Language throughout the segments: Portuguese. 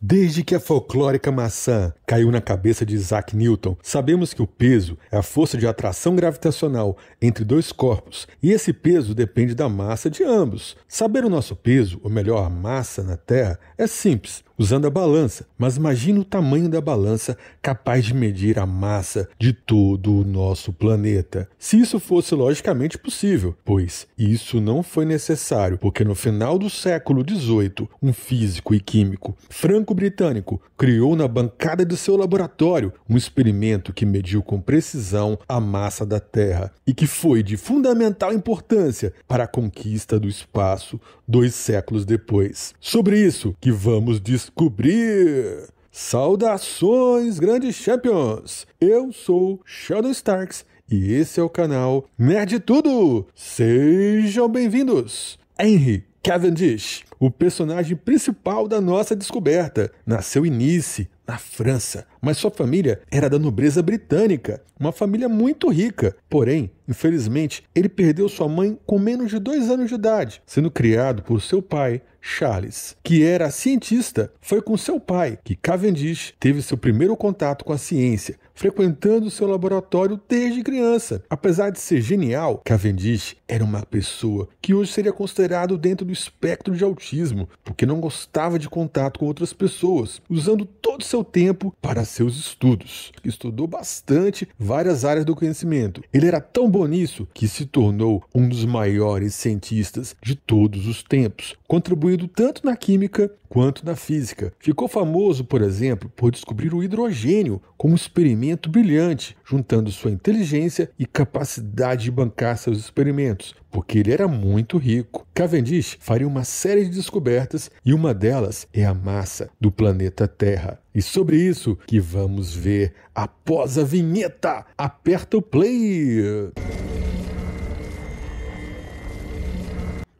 Desde que a folclórica maçã caiu na cabeça de Isaac Newton, sabemos que o peso é a força de atração gravitacional entre dois corpos, e esse peso depende da massa de ambos. Saber o nosso peso, ou melhor, a massa na Terra, é simples usando a balança, mas imagine o tamanho da balança capaz de medir a massa de todo o nosso planeta. Se isso fosse logicamente possível, pois isso não foi necessário, porque no final do século XVIII, um físico e químico franco-britânico criou na bancada de seu laboratório um experimento que mediu com precisão a massa da Terra e que foi de fundamental importância para a conquista do espaço dois séculos depois. Sobre isso que vamos discutir descobrir. Saudações, grandes champions! Eu sou Shadow Starks e esse é o canal Nerd Tudo! Sejam bem-vindos! Henry Cavendish, o personagem principal da nossa descoberta, nasceu em Nice, na França, mas sua família era da nobreza britânica, uma família muito rica. Porém, infelizmente, ele perdeu sua mãe com menos de dois anos de idade, sendo criado por seu pai, Charles, que era cientista. Foi com seu pai que Cavendish teve seu primeiro contato com a ciência, frequentando seu laboratório desde criança. Apesar de ser genial, Cavendish era uma pessoa que hoje seria considerado dentro do espectro de autismo, porque não gostava de contato com outras pessoas, usando todo seu seu tempo para seus estudos. Estudou bastante várias áreas do conhecimento. Ele era tão bom nisso que se tornou um dos maiores cientistas de todos os tempos, contribuindo tanto na química quanto na física. Ficou famoso, por exemplo, por descobrir o hidrogênio como um experimento brilhante, juntando sua inteligência e capacidade de bancar seus experimentos, porque ele era muito rico. Cavendish faria uma série de descobertas e uma delas é a massa do planeta Terra. E sobre isso que vamos ver após a vinheta. Aperta o play.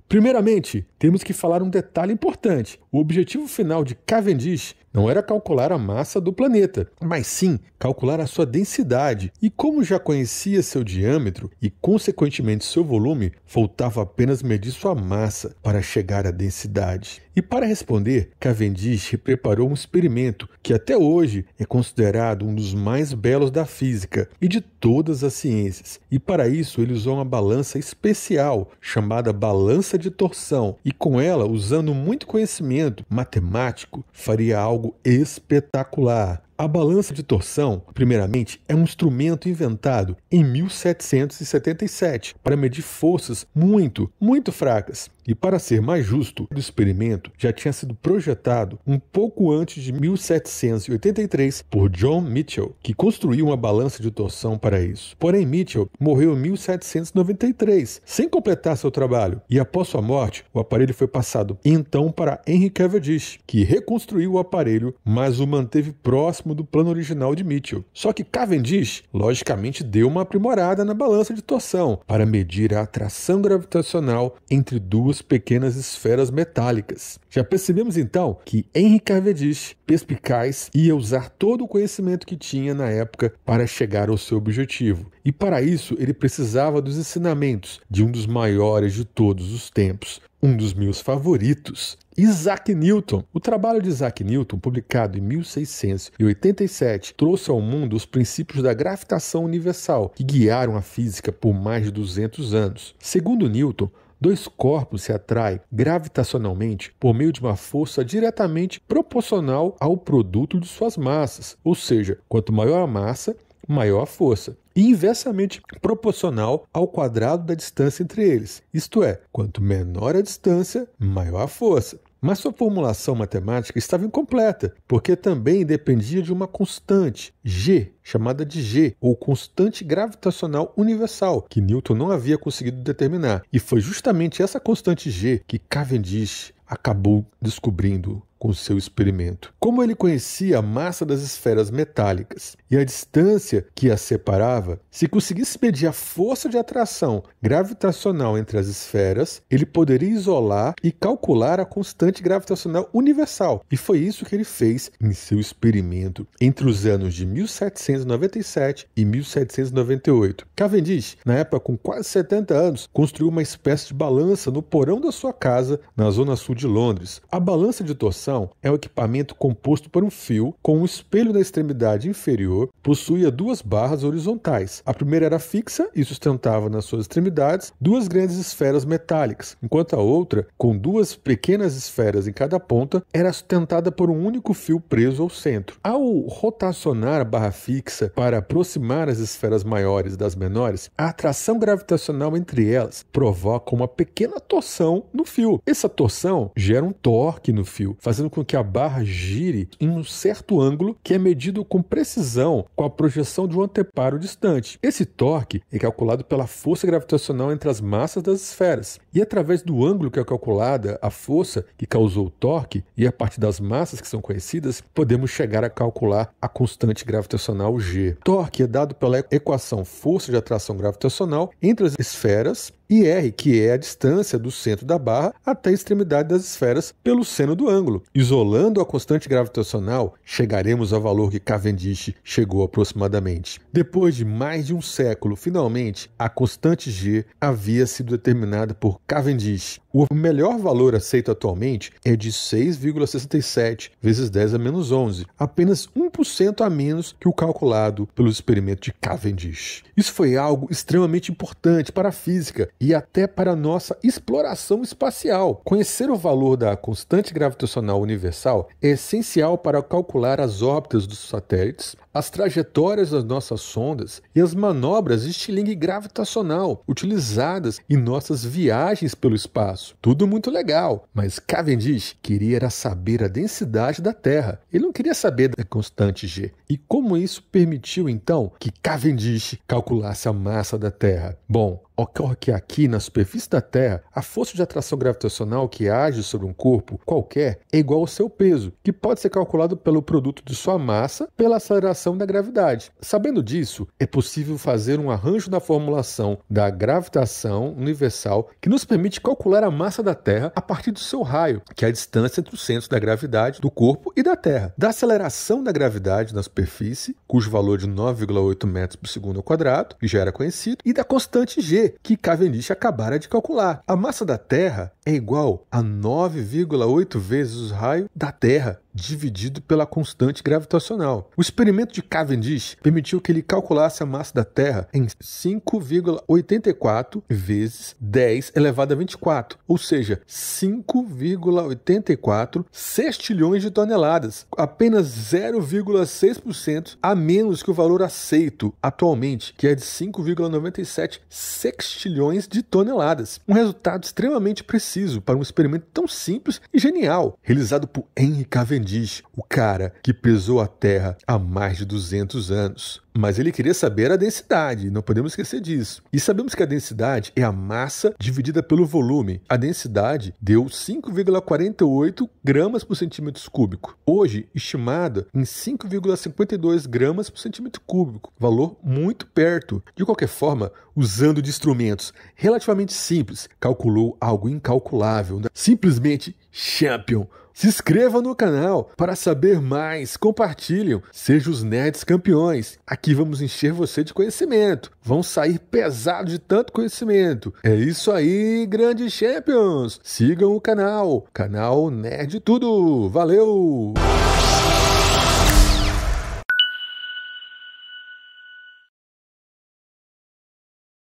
Primeiramente, temos que falar um detalhe importante. O objetivo final de Cavendish não era calcular a massa do planeta, mas sim calcular a sua densidade. E como já conhecia seu diâmetro e, consequentemente, seu volume, faltava apenas medir sua massa para chegar à densidade. E para responder, Cavendish preparou um experimento que até hoje é considerado um dos mais belos da física e de todas as ciências. E para isso, ele usou uma balança especial chamada balança de torção e com ela, usando muito conhecimento matemático, faria algo espetacular. A balança de torção, primeiramente, é um instrumento inventado em 1777 para medir forças muito, muito fracas. E para ser mais justo, o experimento já tinha sido projetado um pouco antes de 1783 por John Mitchell, que construiu uma balança de torção para isso. Porém, Mitchell morreu em 1793, sem completar seu trabalho, e após sua morte, o aparelho foi passado então para Henry Cavendish, que reconstruiu o aparelho, mas o manteve próximo do plano original de Mitchell. Só que Cavendish, logicamente, deu uma aprimorada na balança de torção para medir a atração gravitacional entre duas suas pequenas esferas metálicas. Já percebemos então que Henri Cavendish, perspicaz, ia usar todo o conhecimento que tinha na época para chegar ao seu objetivo. E para isso ele precisava dos ensinamentos de um dos maiores de todos os tempos, um dos meus favoritos, Isaac Newton. O trabalho de Isaac Newton, publicado em 1687, trouxe ao mundo os princípios da gravitação universal que guiaram a física por mais de 200 anos. Segundo Newton, Dois corpos se atraem gravitacionalmente por meio de uma força diretamente proporcional ao produto de suas massas, ou seja, quanto maior a massa, maior a força, e inversamente proporcional ao quadrado da distância entre eles, isto é, quanto menor a distância, maior a força. Mas sua formulação matemática estava incompleta, porque também dependia de uma constante, G, chamada de G, ou constante gravitacional universal, que Newton não havia conseguido determinar. E foi justamente essa constante G que Cavendish acabou descobrindo com seu experimento. Como ele conhecia a massa das esferas metálicas e a distância que as separava, se conseguisse medir a força de atração gravitacional entre as esferas, ele poderia isolar e calcular a constante gravitacional universal. E foi isso que ele fez em seu experimento entre os anos de 1797 e 1798. Cavendish, na época com quase 70 anos, construiu uma espécie de balança no porão da sua casa na zona sul de Londres. A balança de torção é um equipamento composto por um fio com um espelho na extremidade inferior, possuía duas barras horizontais. A primeira era fixa e sustentava nas suas extremidades duas grandes esferas metálicas, enquanto a outra, com duas pequenas esferas em cada ponta, era sustentada por um único fio preso ao centro. Ao rotacionar a barra fixa para aproximar as esferas maiores das menores, a atração gravitacional entre elas provoca uma pequena torção no fio. Essa torção gera um torque no fio, fazendo fazendo com que a barra gire em um certo ângulo que é medido com precisão com a projeção de um anteparo distante. Esse torque é calculado pela força gravitacional entre as massas das esferas, e é através do ângulo que é calculada a força que causou o torque e a partir das massas que são conhecidas, podemos chegar a calcular a constante gravitacional G. Torque é dado pela equação força de atração gravitacional entre as esferas e r, que é a distância do centro da barra até a extremidade das esferas pelo seno do ângulo. Isolando a constante gravitacional, chegaremos ao valor que Cavendish chegou aproximadamente. Depois de mais de um século, finalmente, a constante g havia sido determinada por Cavendish. O melhor valor aceito atualmente é de 6,67 vezes 10 a menos 11, apenas 1% a menos que o calculado pelo experimento de Cavendish. Isso foi algo extremamente importante para a física e até para nossa exploração espacial. Conhecer o valor da constante gravitacional universal é essencial para calcular as órbitas dos satélites, as trajetórias das nossas sondas e as manobras de estilingue gravitacional utilizadas em nossas viagens pelo espaço. Tudo muito legal, mas Cavendish queria saber a densidade da Terra. Ele não queria saber da constante G. E como isso permitiu então que Cavendish calculasse a massa da Terra? Bom, Ocorre que aqui, na superfície da Terra, a força de atração gravitacional que age sobre um corpo qualquer é igual ao seu peso, que pode ser calculado pelo produto de sua massa pela aceleração da gravidade. Sabendo disso, é possível fazer um arranjo da formulação da gravitação universal que nos permite calcular a massa da Terra a partir do seu raio, que é a distância entre o centro da gravidade do corpo e da Terra, da aceleração da gravidade na superfície, cujo valor é de 9,8 metros por segundo ao quadrado, que já era conhecido, e da constante g, que Cavendish acabara de calcular. A massa da Terra é igual a 9,8 vezes o raio da Terra dividido pela constante gravitacional. O experimento de Cavendish permitiu que ele calculasse a massa da Terra em 5,84 vezes 10 elevado a 24, ou seja, 5,84 sextilhões de toneladas, apenas 0,6% a menos que o valor aceito atualmente, que é de 5,97 sextilhões de toneladas. Um resultado extremamente preciso preciso para um experimento tão simples e genial, realizado por Henry Cavendish, o cara que pesou a Terra há mais de 200 anos. Mas ele queria saber a densidade, não podemos esquecer disso. E sabemos que a densidade é a massa dividida pelo volume. A densidade deu 5,48 gramas por centímetro cúbico. Hoje, estimada em 5,52 gramas por centímetro cúbico. Valor muito perto. De qualquer forma, usando de instrumentos relativamente simples, calculou algo incalculável incalculável, né? simplesmente champion. Se inscreva no canal para saber mais, compartilhem, sejam os nerds campeões. Aqui vamos encher você de conhecimento, vão sair pesado de tanto conhecimento. É isso aí, grandes champions! Sigam o canal, canal Nerd Tudo. Valeu!